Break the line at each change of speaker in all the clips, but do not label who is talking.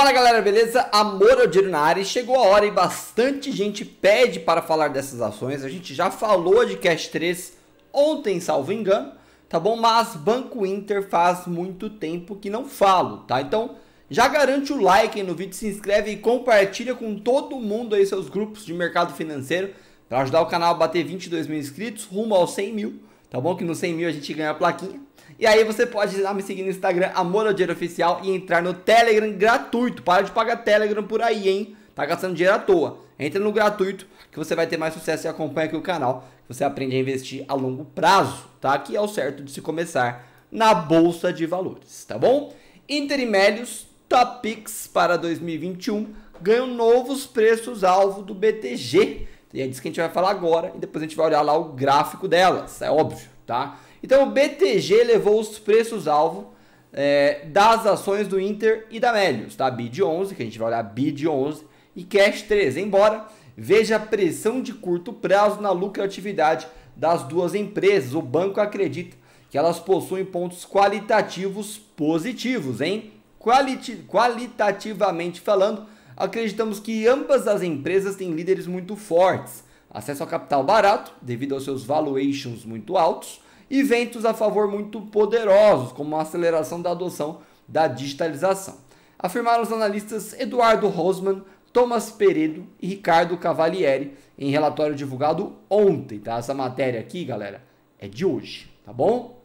Fala galera, beleza? Amor ao dinheiro na área. Chegou a hora e bastante gente pede para falar dessas ações. A gente já falou de Cash 3 ontem, salvo engano, tá bom? Mas Banco Inter faz muito tempo que não falo, tá? Então já garante o like no vídeo, se inscreve e compartilha com todo mundo aí seus grupos de mercado financeiro para ajudar o canal a bater 22 mil inscritos rumo aos 100 mil, tá bom? Que no 100 mil a gente ganha a plaquinha. E aí você pode lá me seguir no Instagram, Amorodeiro Oficial, e entrar no Telegram gratuito. Para de pagar Telegram por aí, hein? Tá gastando dinheiro à toa. Entra no gratuito que você vai ter mais sucesso e acompanha aqui o canal. Você aprende a investir a longo prazo, tá? Que é o certo de se começar na bolsa de valores, tá bom? Interimélios, Topix para 2021 ganham novos preços alvo do BTG. E é disso que a gente vai falar agora e depois a gente vai olhar lá o gráfico delas, é óbvio, tá? Então o BTG levou os preços-alvo é, das ações do Inter e da Melios, tá? BID 11, que a gente vai olhar BID 11 e Cash 13. Embora veja a pressão de curto prazo na lucratividade das duas empresas, o banco acredita que elas possuem pontos qualitativos positivos, hein? Qualiti qualitativamente falando, acreditamos que ambas as empresas têm líderes muito fortes, acesso a capital barato devido aos seus valuations muito altos e ventos a favor muito poderosos, como a aceleração da adoção da digitalização. Afirmaram os analistas Eduardo Rosman, Thomas Peredo e Ricardo Cavalieri em relatório divulgado ontem, tá? Essa matéria aqui, galera, é de hoje, tá bom?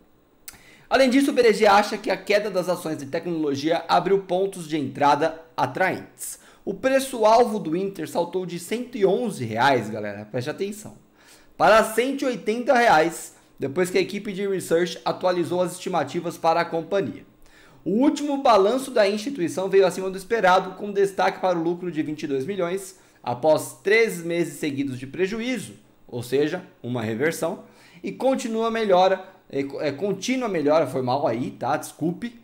Além disso, o BDG acha que a queda das ações de tecnologia abriu pontos de entrada atraentes. O preço-alvo do Inter saltou de R$ 111, reais, galera, preste atenção, para R$ 180 reais depois que a equipe de research atualizou as estimativas para a companhia. O último balanço da instituição veio acima do esperado, com destaque para o lucro de 22 milhões, após três meses seguidos de prejuízo, ou seja, uma reversão, e continua melhora, é, é, contínua melhora, foi mal aí, tá? Desculpe.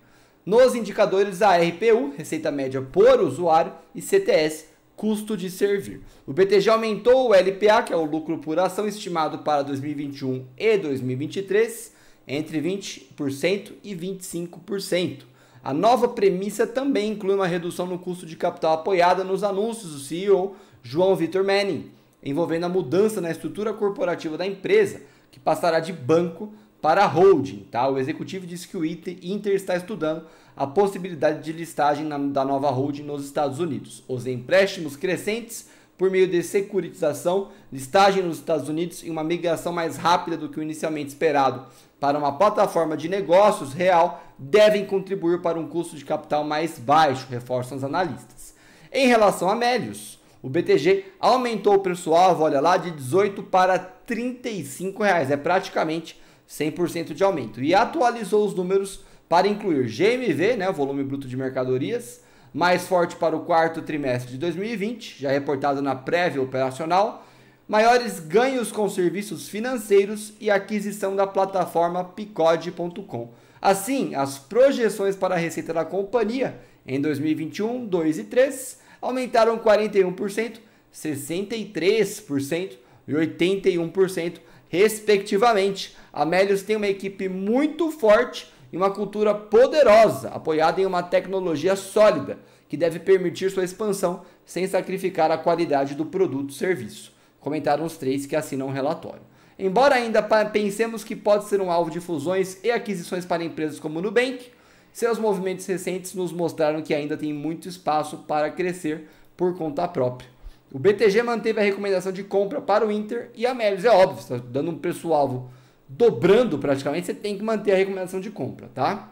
Nos indicadores da RPU, receita média por usuário, e CTS, custo de servir. O BTG aumentou o LPA, que é o lucro por ação estimado para 2021 e 2023, entre 20% e 25%. A nova premissa também inclui uma redução no custo de capital apoiada nos anúncios do CEO João Vitor Manning, envolvendo a mudança na estrutura corporativa da empresa, que passará de banco para a holding. Tá? O executivo disse que o Inter está estudando a possibilidade de listagem na, da nova holding nos Estados Unidos. Os empréstimos crescentes por meio de securitização, listagem nos Estados Unidos e uma migração mais rápida do que o inicialmente esperado para uma plataforma de negócios real devem contribuir para um custo de capital mais baixo, reforçam os analistas. Em relação a médios, o BTG aumentou o preço-alvo, olha lá, de 18 para 35 reais, é praticamente 100% de aumento. E atualizou os números para incluir GMV, né, o volume bruto de mercadorias, mais forte para o quarto trimestre de 2020, já reportado na prévia operacional, maiores ganhos com serviços financeiros e aquisição da plataforma picode.com. Assim, as projeções para a receita da companhia em 2021, 2 e 3 aumentaram 41%, 63% e 81%, respectivamente, a Melios tem uma equipe muito forte e uma cultura poderosa, apoiada em uma tecnologia sólida, que deve permitir sua expansão sem sacrificar a qualidade do produto serviço. Comentaram os três que assinam o relatório. Embora ainda pensemos que pode ser um alvo de fusões e aquisições para empresas como o Nubank, seus movimentos recentes nos mostraram que ainda tem muito espaço para crescer por conta própria. O BTG manteve a recomendação de compra para o Inter e a Melios. é óbvio, está dando um preço-alvo dobrando praticamente, você tem que manter a recomendação de compra, tá?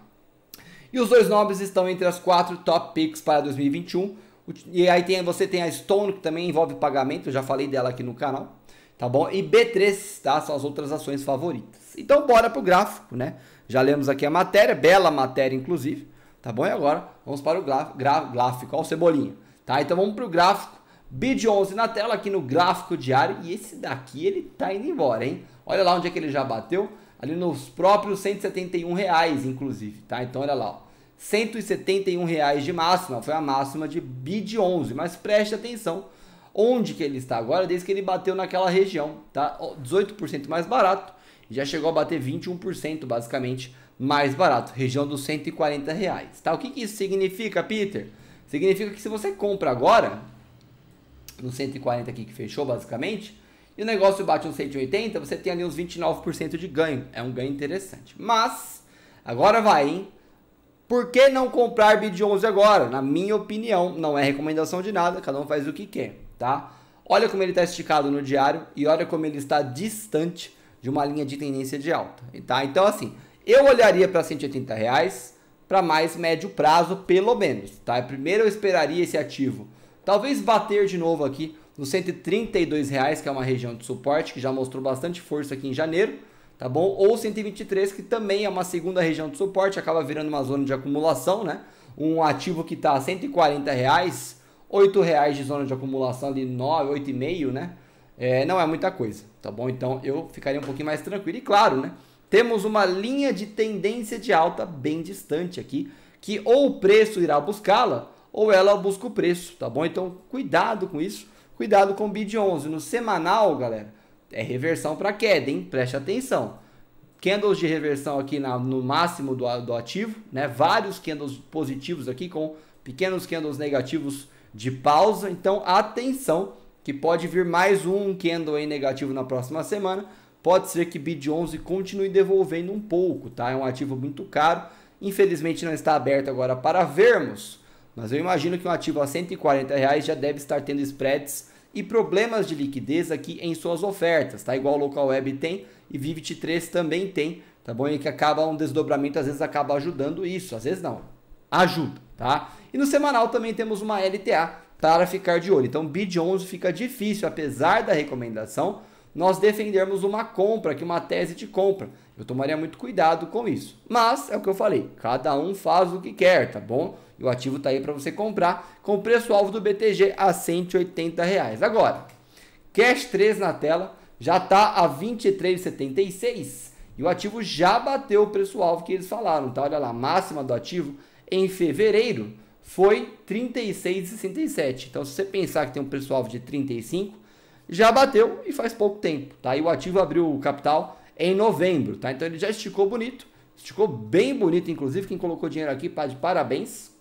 E os dois nobres estão entre as quatro top picks para 2021. E aí tem, você tem a Stone, que também envolve pagamento, eu já falei dela aqui no canal, tá bom? E B3, tá? São as outras ações favoritas. Então bora pro gráfico, né? Já lemos aqui a matéria, bela matéria inclusive, tá bom? E agora vamos para o gráfico, ó, o Cebolinha, tá? Então vamos pro gráfico Bid 11 na tela aqui no gráfico diário e esse daqui ele tá indo embora, hein? Olha lá onde é que ele já bateu, ali nos próprios 171 reais, inclusive, tá? Então olha lá, ó. 171 reais de máxima, foi a máxima de bid 11, mas preste atenção onde que ele está agora, desde que ele bateu naquela região, tá? 18% mais barato, já chegou a bater 21% basicamente mais barato, região dos 140 reais, tá? O que, que isso significa, Peter? Significa que se você compra agora, no 140 aqui que fechou basicamente, e o negócio bate uns 180, você tem ali uns 29% de ganho. É um ganho interessante. Mas, agora vai, hein? Por que não comprar BID 11 agora? Na minha opinião, não é recomendação de nada, cada um faz o que quer, tá? Olha como ele está esticado no diário e olha como ele está distante de uma linha de tendência de alta, tá? Então, assim, eu olharia para 180 reais para mais médio prazo, pelo menos, tá? Primeiro eu esperaria esse ativo Talvez bater de novo aqui nos 132 reais, que é uma região de suporte que já mostrou bastante força aqui em janeiro, tá bom? Ou 123, que também é uma segunda região de suporte, acaba virando uma zona de acumulação, né? Um ativo que está a 140 reais, 8 reais de zona de acumulação ali, 9, 8,5, né? É, não é muita coisa, tá bom? Então eu ficaria um pouquinho mais tranquilo. E claro, né? Temos uma linha de tendência de alta bem distante aqui, que ou o preço irá buscá-la, ou ela busca o preço, tá bom? Então, cuidado com isso, cuidado com o bid 11. No semanal, galera, é reversão para queda, hein? Preste atenção. Candles de reversão aqui na, no máximo do, do ativo, né? Vários candles positivos aqui com pequenos candles negativos de pausa. Então, atenção que pode vir mais um candle em negativo na próxima semana. Pode ser que bid 11 continue devolvendo um pouco, tá? É um ativo muito caro. Infelizmente não está aberto agora para vermos, mas eu imagino que um ativo a 140 reais já deve estar tendo spreads e problemas de liquidez aqui em suas ofertas, tá? Igual o Local Web tem e vivit 3 também tem, tá bom? E que acaba um desdobramento, às vezes acaba ajudando isso, às vezes não. Ajuda, tá? E no semanal também temos uma LTA para ficar de olho. Então, BID 11 fica difícil, apesar da recomendação, nós defendermos uma compra, que uma tese de compra. Eu tomaria muito cuidado com isso. Mas é o que eu falei, cada um faz o que quer, tá bom? E o ativo está aí para você comprar com o preço-alvo do BTG a 180 reais. Agora, Cash 3 na tela já está a 23,76 e o ativo já bateu o preço-alvo que eles falaram, tá? Olha lá, a máxima do ativo em fevereiro foi 36,67. Então, se você pensar que tem um preço-alvo de 35, já bateu e faz pouco tempo, tá? E o ativo abriu o capital em novembro, tá? Então ele já esticou bonito, esticou bem bonito, inclusive quem colocou dinheiro aqui, pá, de parabéns,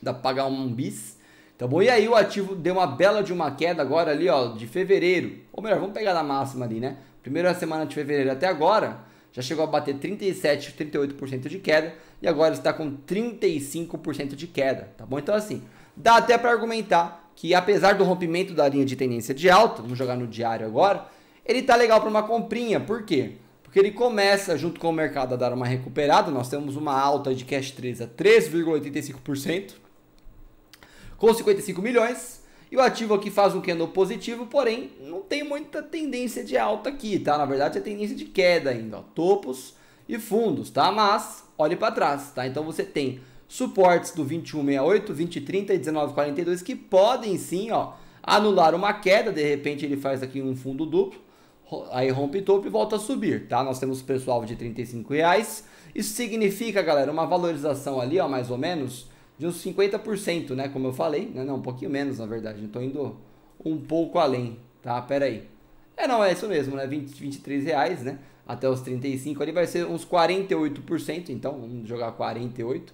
dá pra pagar um bis, tá bom? E aí o ativo deu uma bela de uma queda agora ali, ó, de fevereiro, ou melhor, vamos pegar da máxima ali, né? Primeira semana de fevereiro até agora, já chegou a bater 37, 38% de queda e agora está com 35% de queda, tá bom? Então assim, dá até para argumentar que apesar do rompimento da linha de tendência de alta, vamos jogar no diário agora, ele está legal para uma comprinha. Por quê? Porque ele começa junto com o mercado a dar uma recuperada. Nós temos uma alta de cash 3 a 3,85%, com 55 milhões. E o ativo aqui faz um candle positivo, porém não tem muita tendência de alta aqui, tá? Na verdade é tendência de queda ainda, ó, topos e fundos, tá? Mas olhe para trás, tá? Então você tem suportes do 2168, 2030 e 1942 que podem sim ó, anular uma queda, de repente ele faz aqui um fundo duplo, aí rompe topo e volta a subir, tá? Nós temos preço-alvo de R$ 35. Reais. Isso significa, galera, uma valorização ali, ó, mais ou menos, de uns 50%, né? Como eu falei, né? Não, um pouquinho menos, na verdade. Eu tô indo um pouco além, tá? Pera aí. É, não, é isso mesmo, né? 20, 23 reais, né? Até os 35 ali vai ser uns 48%, então vamos jogar 48%.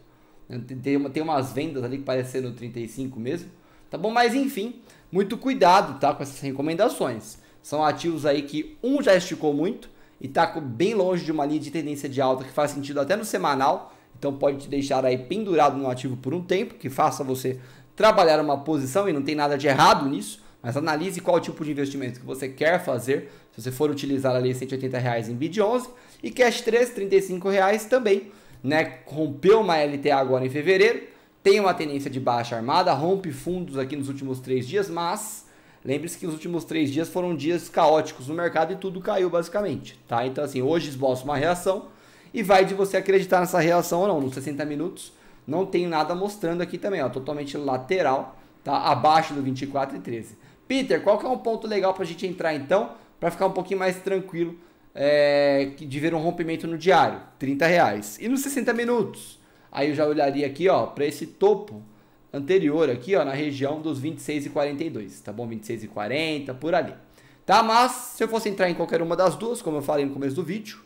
Tem, uma, tem umas vendas ali que parecem no 35 mesmo, tá bom? Mas enfim, muito cuidado, tá? Com essas recomendações. São ativos aí que um já esticou muito e tá bem longe de uma linha de tendência de alta que faz sentido até no semanal. Então pode te deixar aí pendurado no ativo por um tempo, que faça você trabalhar uma posição e não tem nada de errado nisso. Mas analise qual tipo de investimento que você quer fazer. Se você for utilizar ali R$ 180 reais em BID 11 e Cash 3, R$ 35 reais também né? Rompeu uma LTA agora em fevereiro, tem uma tendência de baixa armada, rompe fundos aqui nos últimos três dias, mas lembre-se que os últimos três dias foram dias caóticos no mercado e tudo caiu basicamente, tá? Então assim, hoje esboça uma reação e vai de você acreditar nessa reação ou não, nos 60 minutos não tem nada mostrando aqui também, ó, totalmente lateral, tá? Abaixo do 24 e 13. Peter, qual que é um ponto legal para a gente entrar então, para ficar um pouquinho mais tranquilo é, de ver um rompimento no diário, 30 reais. E nos 60 minutos, aí eu já olharia aqui, ó, para esse topo anterior aqui, ó, na região dos 26 e tá bom? 26 e por ali. Tá? Mas se eu fosse entrar em qualquer uma das duas, como eu falei no começo do vídeo,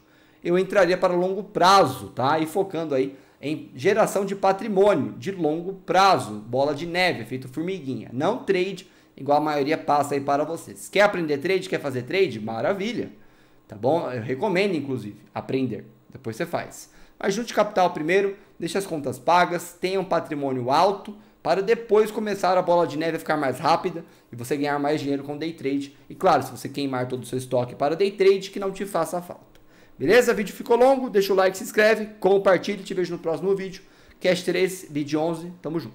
eu entraria para longo prazo, tá? E focando aí em geração de patrimônio de longo prazo, bola de neve, feito formiguinha, não trade, igual a maioria passa aí para vocês. Quer aprender trade, quer fazer trade? Maravilha tá bom? Eu recomendo, inclusive, aprender. Depois você faz. Mas junte capital primeiro, deixe as contas pagas, tenha um patrimônio alto para depois começar a bola de neve a ficar mais rápida e você ganhar mais dinheiro com day trade. E claro, se você queimar todo o seu estoque para day trade, que não te faça falta. Beleza? O vídeo ficou longo, deixa o like, se inscreve, compartilha, te vejo no próximo vídeo. Cash 3, vídeo 11, tamo junto.